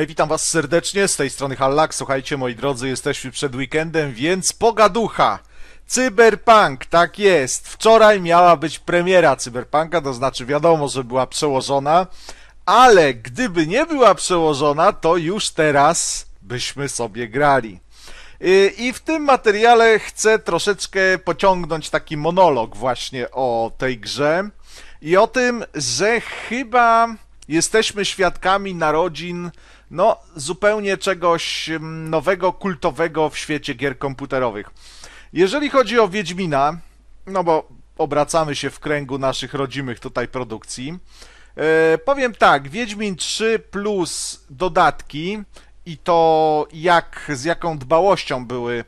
Hej, witam was serdecznie, z tej strony Hallak. Słuchajcie, moi drodzy, jesteśmy przed weekendem, więc pogaducha! Cyberpunk, tak jest! Wczoraj miała być premiera Cyberpunka, to znaczy wiadomo, że była przełożona, ale gdyby nie była przełożona, to już teraz byśmy sobie grali. Y, I w tym materiale chcę troszeczkę pociągnąć taki monolog właśnie o tej grze i o tym, że chyba jesteśmy świadkami narodzin no zupełnie czegoś mm, nowego, kultowego w świecie gier komputerowych. Jeżeli chodzi o Wiedźmina, no bo obracamy się w kręgu naszych rodzimych tutaj produkcji, e, powiem tak, Wiedźmin 3 plus dodatki i to jak, z jaką dbałością były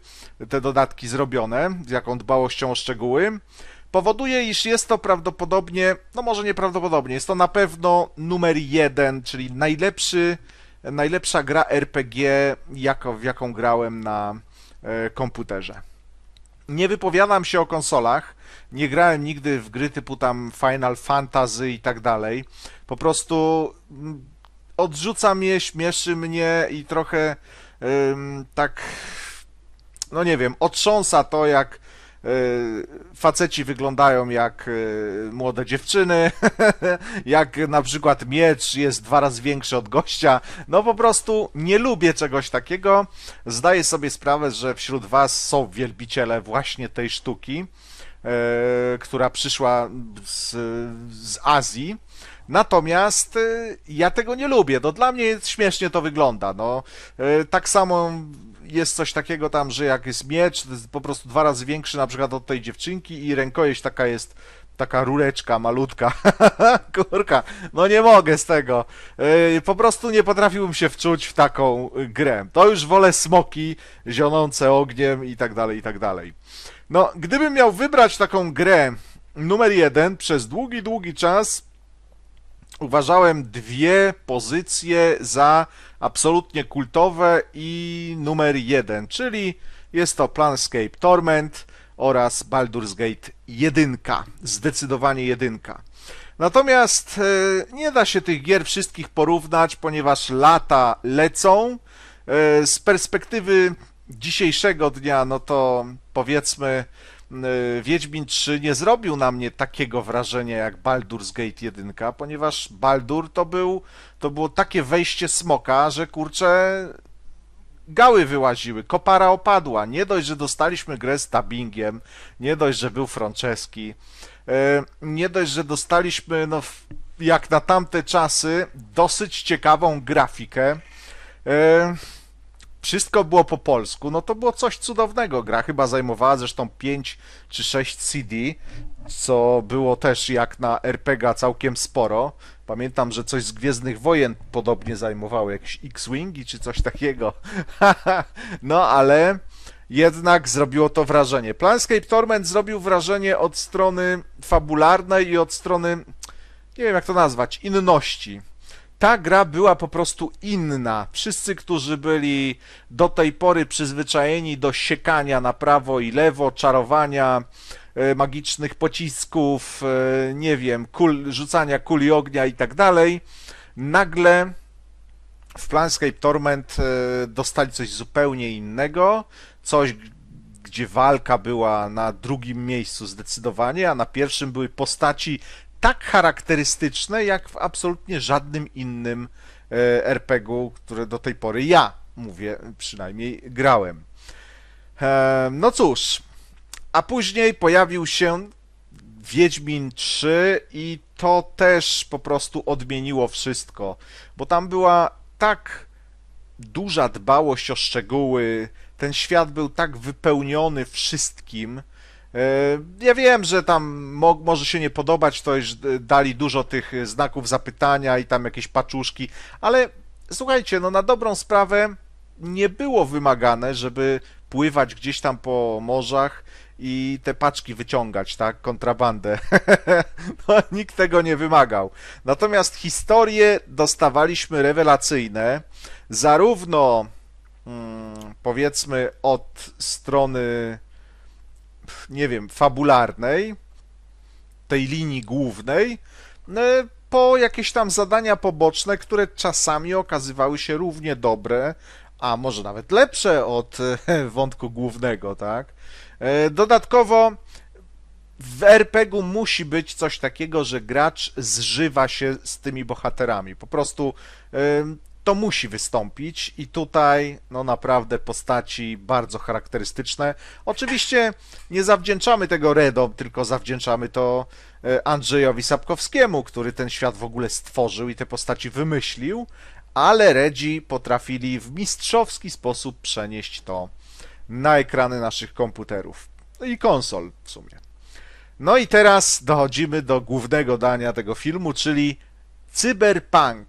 te dodatki zrobione, z jaką dbałością o szczegóły, powoduje, iż jest to prawdopodobnie, no może nieprawdopodobnie, jest to na pewno numer jeden, czyli najlepszy najlepsza gra RPG, jako, w jaką grałem na e, komputerze. Nie wypowiadam się o konsolach, nie grałem nigdy w gry typu tam Final Fantasy i tak dalej. Po prostu mm, odrzuca mnie, śmieszy mnie i trochę tak, no nie wiem, otrząsa to, jak E, faceci wyglądają jak e, młode dziewczyny, jak na przykład miecz jest dwa razy większy od gościa. No po prostu nie lubię czegoś takiego. Zdaję sobie sprawę, że wśród Was są wielbiciele właśnie tej sztuki, e, która przyszła z, z Azji. Natomiast ja tego nie lubię. No, dla mnie śmiesznie to wygląda. No, tak samo jest coś takiego tam, że jak jest miecz, to jest po prostu dwa razy większy na przykład od tej dziewczynki i rękojeść taka jest taka rureczka malutka. Kurka, no nie mogę z tego. Yy, po prostu nie potrafiłbym się wczuć w taką grę. To już wolę smoki zionące ogniem i tak dalej, i tak dalej. No, gdybym miał wybrać taką grę numer jeden przez długi, długi czas, uważałem dwie pozycje za absolutnie kultowe i numer jeden, czyli jest to Planscape Torment oraz Baldur's Gate 1. Zdecydowanie jedynka. Natomiast e, nie da się tych gier wszystkich porównać, ponieważ lata lecą. E, z perspektywy dzisiejszego dnia, no to powiedzmy, Y, Wiedźmin 3 nie zrobił na mnie takiego wrażenia jak Baldur's Gate 1, ponieważ Baldur to był, to było takie wejście smoka, że kurczę gały wyłaziły, kopara opadła. Nie dość, że dostaliśmy grę z tabingiem, nie dość, że był Franceski, y, nie dość, że dostaliśmy no, jak na tamte czasy dosyć ciekawą grafikę. Y, wszystko było po polsku, no to było coś cudownego. Gra chyba zajmowała zresztą 5 czy 6 CD, co było też jak na RPG całkiem sporo. Pamiętam, że coś z Gwiezdnych Wojen podobnie zajmowało, jakieś X-Wingi czy coś takiego. no ale jednak zrobiło to wrażenie. Planscape Torment zrobił wrażenie od strony fabularnej i od strony, nie wiem jak to nazwać, inności ta gra była po prostu inna. Wszyscy, którzy byli do tej pory przyzwyczajeni do siekania na prawo i lewo, czarowania, e, magicznych pocisków, e, nie wiem, kul, rzucania kuli ognia i tak dalej, nagle w Planscape Torment e, dostali coś zupełnie innego, coś, gdzie walka była na drugim miejscu zdecydowanie, a na pierwszym były postaci tak charakterystyczne, jak w absolutnie żadnym innym e, RPG-u, er które do tej pory ja, mówię, przynajmniej grałem. E, no cóż, a później pojawił się Wiedźmin 3 i to też po prostu odmieniło wszystko, bo tam była tak duża dbałość o szczegóły, ten świat był tak wypełniony wszystkim, E, ja wiem, że tam mo może się nie podobać to, iż dali dużo tych e, znaków zapytania i tam jakieś paczuszki, ale słuchajcie, no na dobrą sprawę nie było wymagane, żeby pływać gdzieś tam po morzach i te paczki wyciągać, tak, kontrabandę. no, nikt tego nie wymagał. Natomiast historie dostawaliśmy rewelacyjne, zarówno hmm, powiedzmy od strony nie wiem, fabularnej, tej linii głównej, e, po jakieś tam zadania poboczne, które czasami okazywały się równie dobre, a może nawet lepsze od e, wątku głównego, tak? E, dodatkowo w RPG-u er musi być coś takiego, że gracz zżywa się z tymi bohaterami. Po prostu to musi wystąpić i tutaj no naprawdę postaci bardzo charakterystyczne. Oczywiście nie zawdzięczamy tego Redom, tylko zawdzięczamy to e, Andrzejowi Sapkowskiemu, który ten świat w ogóle stworzył i te postaci wymyślił, ale Redzi potrafili w mistrzowski sposób przenieść to na ekrany naszych komputerów i konsol w sumie. No i teraz dochodzimy do głównego dania tego filmu, czyli cyberpunk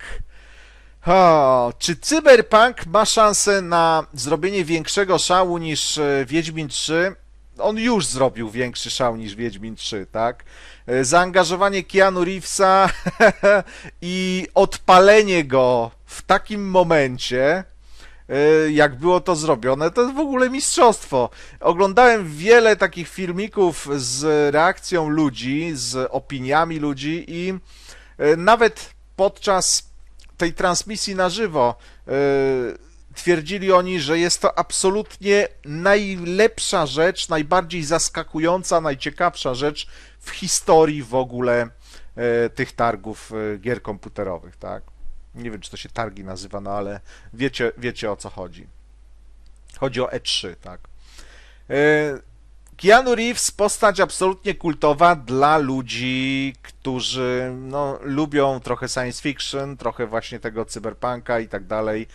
o, czy Cyberpunk ma szansę na zrobienie większego szału niż e, Wiedźmin 3? On już zrobił większy szał niż Wiedźmin 3, tak? E, zaangażowanie Keanu Reevesa i odpalenie go w takim momencie, e, jak było to zrobione, to jest w ogóle mistrzostwo. Oglądałem wiele takich filmików z reakcją ludzi, z opiniami ludzi i nawet podczas tej transmisji na żywo y, twierdzili oni, że jest to absolutnie najlepsza rzecz, najbardziej zaskakująca, najciekawsza rzecz w historii w ogóle y, tych targów y, gier komputerowych, tak? Nie wiem, czy to się targi nazywa, no ale wiecie, wiecie o co chodzi. Chodzi o E3, tak? Keanu Reeves postać absolutnie kultowa dla ludzi, którzy no, lubią trochę science fiction, trochę właśnie tego cyberpunka i tak dalej.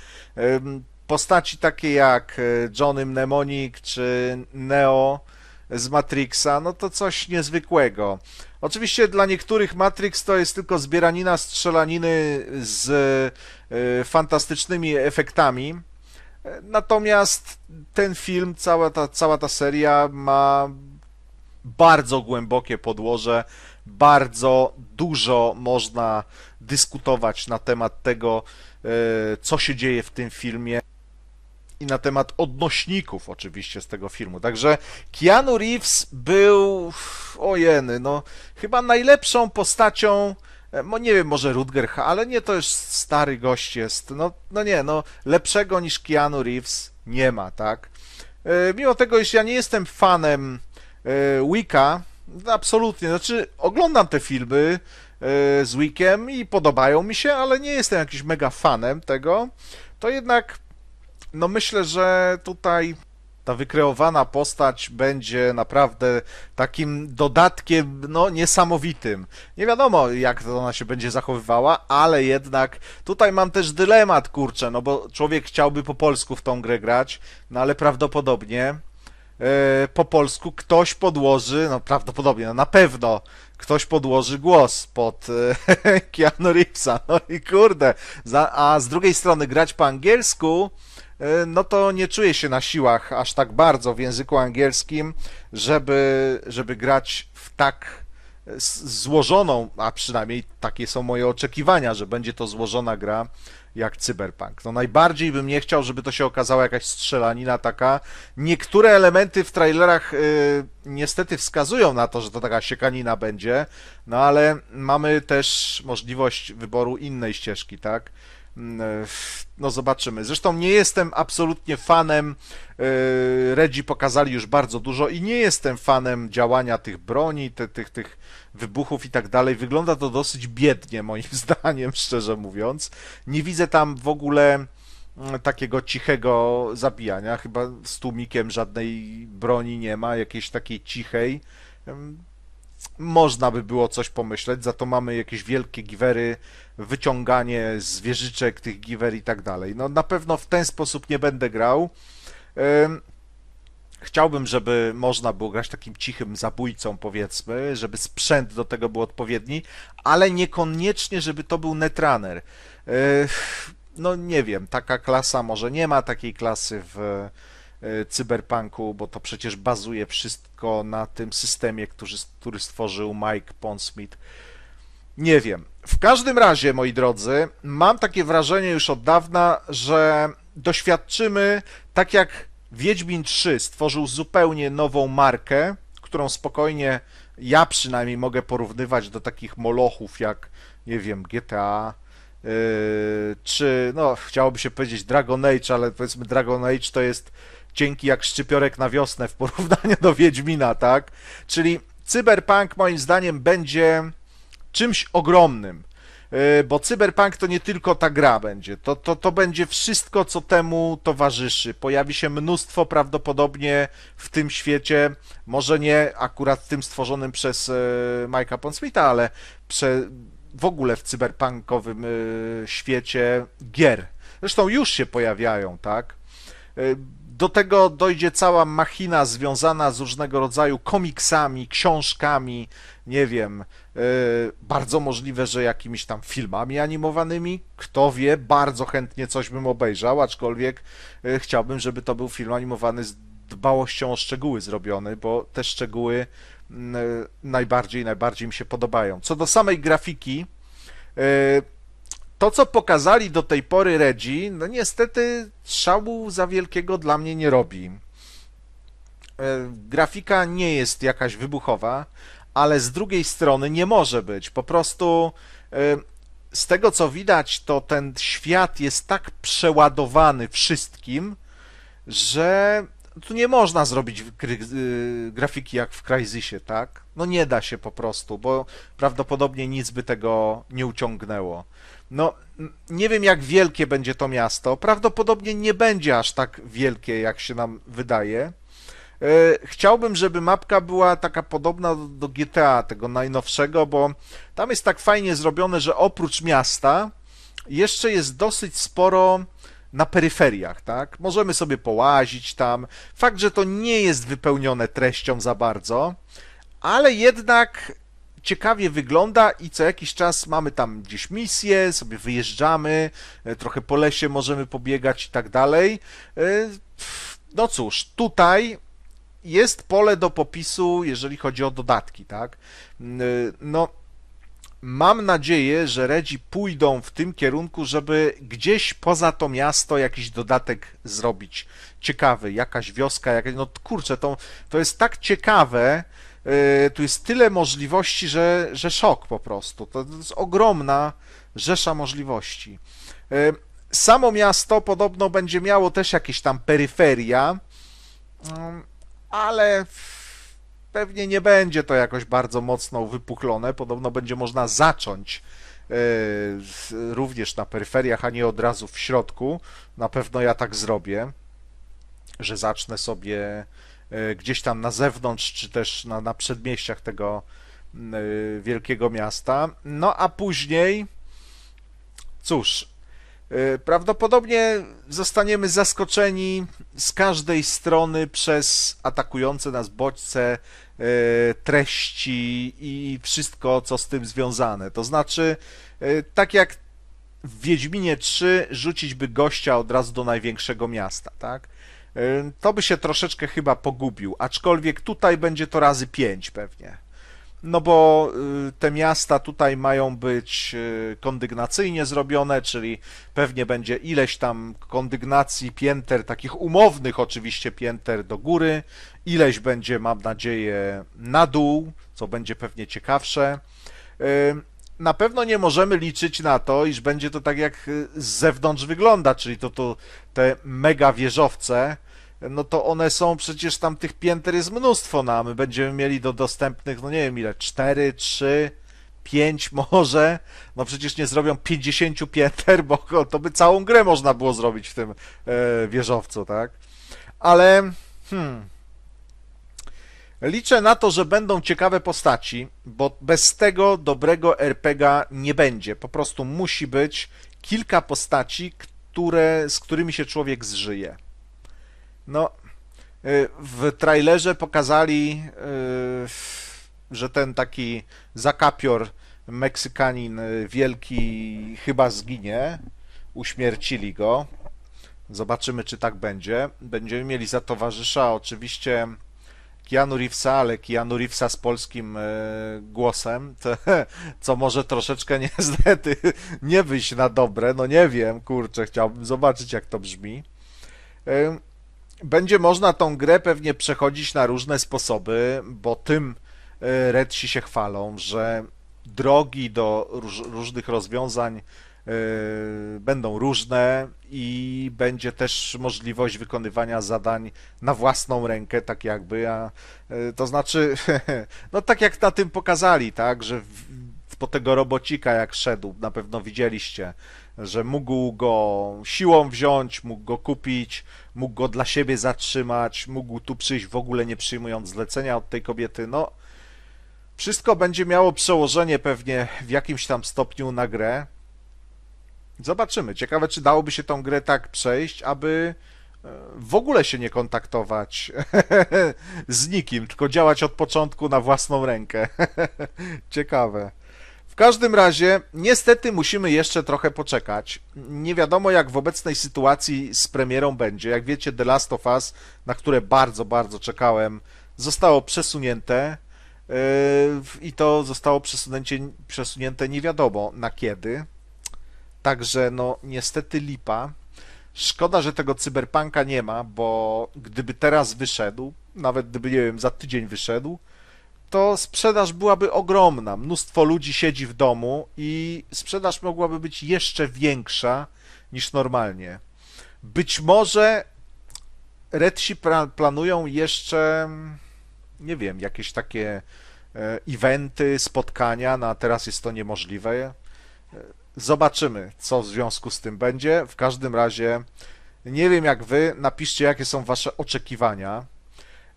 Postaci takie jak e, Johnny Mnemonic czy Neo z Matrixa, no to coś niezwykłego. Oczywiście dla niektórych Matrix to jest tylko zbieranina strzelaniny z e, fantastycznymi efektami, Natomiast ten film, cała ta, cała ta seria ma bardzo głębokie podłoże, bardzo dużo można dyskutować na temat tego, e, co się dzieje w tym filmie i na temat odnośników oczywiście z tego filmu. Także Keanu Reeves był, ojeny, no chyba najlepszą postacią no nie wiem, może Rutger, ale nie, to już stary gość jest. No, no nie, no lepszego niż Keanu Reeves nie ma, tak? E, mimo tego, iż ja nie jestem fanem e, Wicka, absolutnie, znaczy oglądam te filmy z Wickiem i podobają mi się, ale nie jestem jakimś mega fanem tego, to jednak no myślę, że tutaj ta wykreowana postać będzie naprawdę takim dodatkiem, no, niesamowitym. Nie wiadomo, jak ona się będzie zachowywała, ale jednak tutaj mam też dylemat, kurczę, no bo człowiek chciałby po polsku w tą grę grać, no ale prawdopodobnie e, po polsku ktoś podłoży, no prawdopodobnie, no na pewno ktoś podłoży głos pod e, Keanu Reevesa. No i kurde, a z drugiej strony grać po angielsku E, no to nie czuję się na siłach aż tak bardzo w języku angielskim, żeby, żeby grać w tak e, złożoną, a przynajmniej takie są moje oczekiwania, że będzie to złożona gra jak Cyberpunk. No najbardziej bym nie chciał, żeby to się okazała jakaś strzelanina taka. Niektóre elementy w trailerach e, niestety wskazują na to, że to taka siekanina będzie, no ale mamy też możliwość wyboru innej ścieżki, tak? Mm, e, no zobaczymy. Zresztą nie jestem absolutnie fanem, e, Redzi pokazali już bardzo dużo i nie jestem fanem działania tych broni, tych, tych wybuchów i tak dalej. Wygląda to dosyć biednie moim zdaniem, szczerze mówiąc. Nie widzę tam w ogóle mm, takiego cichego zabijania, chyba z tłumikiem żadnej broni nie ma, jakiejś takiej cichej można by było coś pomyśleć, za to mamy jakieś wielkie giwery, wyciąganie z wieżyczek tych giwer i tak dalej. No na pewno w ten sposób nie będę grał. Chciałbym, żeby można było grać takim cichym zabójcą, powiedzmy, żeby sprzęt do tego był odpowiedni, ale niekoniecznie, żeby to był netrunner. No nie wiem, taka klasa może nie ma takiej klasy w, E, cyberpunku, bo to przecież bazuje wszystko na tym systemie, który, stworzył Mike Pondsmith. Nie wiem. W każdym razie, moi drodzy, mam takie wrażenie już od dawna, że doświadczymy, tak jak Wiedźmin 3 stworzył zupełnie nową markę, którą spokojnie ja przynajmniej mogę porównywać do takich molochów jak, nie wiem, GTA, yy, e, czy, no, chciałoby się powiedzieć Dragon Age, ale powiedzmy Dragon Age to jest cienki jak szczypiorek na wiosnę w porównaniu do Wiedźmina, tak? Czyli cyberpunk moim zdaniem będzie czymś ogromnym, y, bo cyberpunk to nie tylko ta gra będzie, to, to, to będzie wszystko, co temu towarzyszy. Pojawi się mnóstwo prawdopodobnie w tym świecie, może nie akurat tym stworzonym przez y, Mike'a Ponsmita, ale prze, w ogóle w cyberpunkowym y, świecie gier. Zresztą już się pojawiają, tak? Do tego dojdzie cała machina związana z różnego rodzaju komiksami, książkami, nie wiem, e, bardzo możliwe, że jakimiś tam filmami animowanymi. Kto wie, bardzo chętnie coś bym obejrzał, aczkolwiek e, chciałbym, żeby to był film animowany z dbałością o szczegóły zrobiony, bo te szczegóły mm, e, najbardziej, najbardziej mi się podobają. Co do samej grafiki, to, co pokazali do tej pory Redzi, no niestety szału za wielkiego dla mnie nie robi. E, grafika nie jest jakaś wybuchowa, ale z drugiej strony nie może być. Po prostu e, z tego co widać, to ten świat jest tak przeładowany wszystkim, że tu nie można zrobić e, grafiki jak w Crysisie, tak? No nie da się po prostu, bo prawdopodobnie nic by tego nie uciągnęło. No, nie wiem jak wielkie będzie to miasto. Prawdopodobnie nie będzie aż tak wielkie, jak się nam wydaje. E, chciałbym, żeby mapka była taka podobna do GTA, tego najnowszego, bo tam jest tak fajnie zrobione, że oprócz miasta jeszcze jest dosyć sporo na peryferiach, tak? Możemy sobie połazić tam. Fakt, że to nie jest wypełnione treścią za bardzo, ale jednak ciekawie wygląda i co jakiś czas mamy tam gdzieś misję, sobie wyjeżdżamy, e, trochę po lesie możemy pobiegać i tak dalej. E, no cóż, tutaj jest pole do popisu, jeżeli chodzi o dodatki, tak? Mm, e, no, mam nadzieję, że Redzi pójdą w tym kierunku, żeby gdzieś poza to miasto jakiś dodatek zrobić. Ciekawy, jakaś wioska, jakaś, no kurczę, to, to jest tak ciekawe, E, tu jest tyle możliwości, że, że szok po prostu. To jest ogromna rzesza możliwości. E, samo miasto podobno będzie miało też jakieś tam peryferia, mm, ale pewnie nie będzie to jakoś bardzo mocno wypuklone. Podobno będzie można zacząć e, również na peryferiach, a nie od razu w środku. Na pewno ja tak zrobię, że zacznę sobie E, gdzieś tam na zewnątrz, czy też na, na przedmieściach tego e, wielkiego miasta. No a później, cóż, e, prawdopodobnie zostaniemy zaskoczeni z każdej strony przez atakujące nas bodźce, treści i wszystko, co z tym związane. To znaczy, tak jak w Wiedźminie 3 rzucić by gościa od razu do największego miasta, tak? Y, to by się troszeczkę chyba pogubił, aczkolwiek tutaj będzie to razy 5 pewnie. No bo y, te miasta tutaj mają być y, kondygnacyjnie zrobione, czyli pewnie będzie ileś tam kondygnacji pięter, takich umownych oczywiście pięter do góry, ileś będzie, mam nadzieję, na dół, co będzie pewnie ciekawsze na pewno nie możemy liczyć na to, iż będzie to tak jak z zewnątrz wygląda, czyli to, to te mega wieżowce, no to one są przecież tam tych pięter jest mnóstwo, no a my będziemy mieli do dostępnych, no nie wiem ile, 4, 3, 5 może, no przecież nie zrobią 50 pięter, bo to by całą grę można było zrobić w tym e, wieżowcu, tak? Ale, hmm, Liczę na to, że będą ciekawe postaci, bo bez tego dobrego RPG nie będzie. Po prostu musi być kilka postaci, które, z którymi się człowiek zżyje. No, y, w trailerze pokazali, y, że ten taki zakapior Meksykanin y, wielki chyba zginie. Uśmiercili go. Zobaczymy, czy tak będzie. Będziemy mieli za towarzysza oczywiście Keanu Reevesa, ale Keanu Reevesa z polskim e, głosem, to, co może troszeczkę niestety nie wyjść na dobre, no nie wiem, kurczę, chciałbym zobaczyć jak to brzmi. E, będzie można tą grę pewnie przechodzić na różne sposoby, bo tym e, Redsi się chwalą, że drogi do różnych rozwiązań Y, będą różne i będzie też możliwość wykonywania zadań na własną rękę, tak jakby, a y, to znaczy, no tak jak na tym pokazali, tak, że po tego robocika jak szedł, na pewno widzieliście, że mógł go siłą wziąć, mógł go kupić, mógł go dla siebie zatrzymać, mógł tu przyjść w ogóle nie przyjmując zlecenia od tej kobiety, no wszystko będzie miało przełożenie pewnie w jakimś tam stopniu na grę, Zobaczymy. Ciekawe, czy dałoby się tą grę tak przejść, aby e, w ogóle się nie kontaktować z nikim, tylko działać od początku na własną rękę. Ciekawe. W każdym razie, niestety musimy jeszcze trochę poczekać. Nie wiadomo, jak w obecnej sytuacji z premierą będzie. Jak wiecie, The Last of Us, na które bardzo, bardzo czekałem, zostało przesunięte e, i to zostało przesunięte nie wiadomo na kiedy. Także no niestety lipa. Szkoda, że tego cyberpunka nie ma, bo gdyby teraz wyszedł, nawet gdyby nie wiem, za tydzień wyszedł, to sprzedaż byłaby ogromna. Mnóstwo ludzi siedzi w domu i sprzedaż mogłaby być jeszcze większa niż normalnie. Być może Redsi planują jeszcze, nie wiem, jakieś takie e, eventy, spotkania, na no teraz jest to niemożliwe. E, Zobaczymy, co w związku z tym będzie. W każdym razie, nie wiem jak wy, napiszcie, jakie są wasze oczekiwania.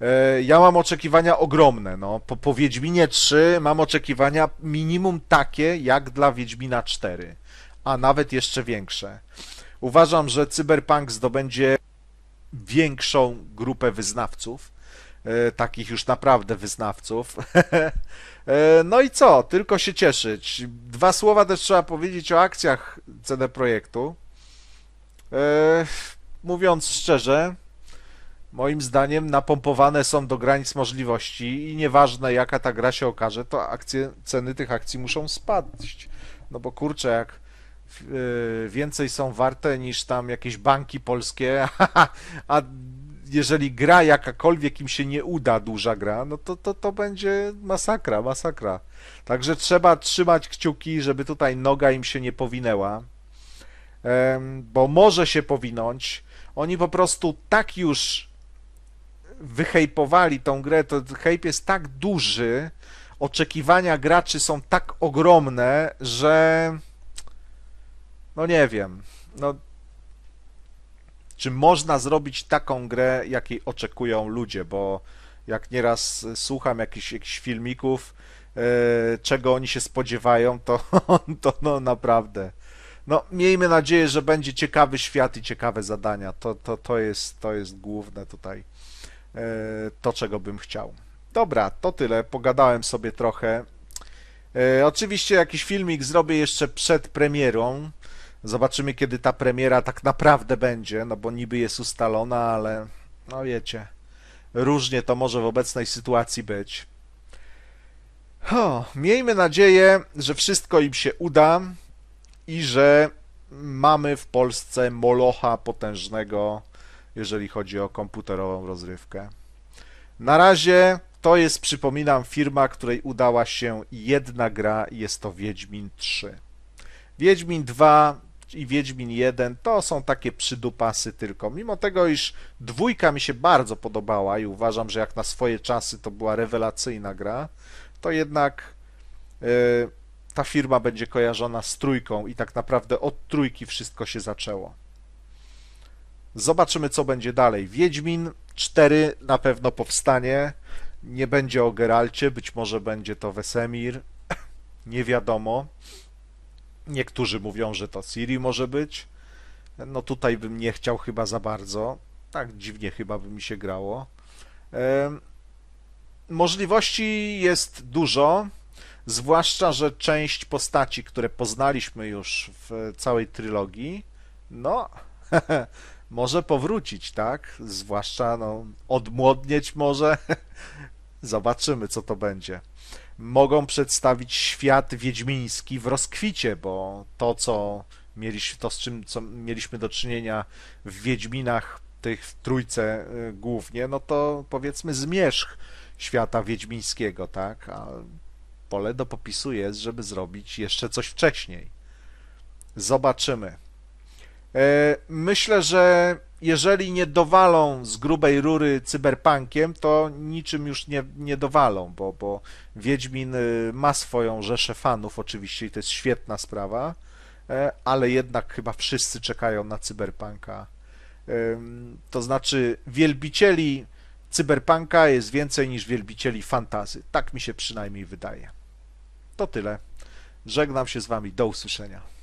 E, ja mam oczekiwania ogromne. No. Po, po Wiedźminie 3 mam oczekiwania minimum takie jak dla Wiedźmina 4, a nawet jeszcze większe. Uważam, że Cyberpunk zdobędzie większą grupę wyznawców E, takich już naprawdę wyznawców. E, no i co? Tylko się cieszyć. Dwa słowa też trzeba powiedzieć o akcjach CD Projektu. E, mówiąc szczerze, moim zdaniem napompowane są do granic możliwości i nieważne jaka ta gra się okaże, to akcje, ceny tych akcji muszą spaść. No bo kurczę, jak więcej są warte niż tam jakieś banki polskie, a jeżeli gra jakakolwiek im się nie uda, duża gra, no to, to, to będzie masakra, masakra. Także trzeba trzymać kciuki, żeby tutaj noga im się nie powinęła, bo może się powinąć. Oni po prostu tak już wyhejpowali tą grę, to hejp jest tak duży, oczekiwania graczy są tak ogromne, że no nie wiem, no czy można zrobić taką grę, jakiej oczekują ludzie, bo jak nieraz e, słucham jakichś, jakichś filmików, e, czego oni się spodziewają, to, to no naprawdę. No, miejmy nadzieję, że będzie ciekawy świat i ciekawe zadania. To, to, to, jest, to jest główne tutaj, e, to czego bym chciał. Dobra, to tyle. Pogadałem sobie trochę. Oczywiście jakiś filmik zrobię jeszcze przed premierą. Zobaczymy, kiedy ta premiera tak naprawdę będzie, no bo niby jest ustalona, ale no wiecie, różnie to może w obecnej sytuacji być. miejmy nadzieję, że wszystko im się uda i że mamy w Polsce molocha potężnego, jeżeli chodzi o komputerową rozrywkę. Na razie to jest, przypominam, firma, której udała się jedna gra, jest to Wiedźmin 3. Wiedźmin 2 i Wiedźmin 1 to są takie przydupasy tylko. Mimo tego, iż dwójka mi się bardzo podobała i uważam, że jak na swoje czasy to była rewelacyjna gra, to jednak yy, ta firma będzie kojarzona z trójką i tak naprawdę od trójki wszystko się zaczęło. Zobaczymy, co będzie dalej. Wiedźmin 4 na pewno powstanie. Nie będzie o Geralcie, być może będzie to Wesemir. Nie wiadomo. Niektórzy mówią, że to Siri może być. No tutaj bym nie chciał chyba za bardzo. Tak dziwnie chyba by mi się grało. Możliwości jest dużo, zwłaszcza, że część postaci, które poznaliśmy już w całej trylogii, no, może powrócić, tak? Zwłaszcza, no, odmłodnieć może. Zobaczymy, co to będzie mogą przedstawić świat wiedźmiński w rozkwicie, bo to, co mieliśmy, to z czym co mieliśmy do czynienia w Wiedźminach, tych w trójce y, głównie, no to powiedzmy zmierzch świata wiedźmińskiego, tak? A pole do popisu jest, żeby zrobić jeszcze coś wcześniej. Zobaczymy. E, myślę, że jeżeli nie dowalą z grubej rury cyberpunkiem, to niczym już nie, nie dowalą, bo, bo Wiedźmin y, ma swoją rzeszę fanów oczywiście i to jest świetna sprawa, e, ale jednak chyba wszyscy czekają na cyberpunka. To znaczy wielbicieli cyberpunka jest więcej niż wielbicieli fantazy. Tak mi się przynajmniej wydaje. To tyle. Żegnam się z wami. Do usłyszenia.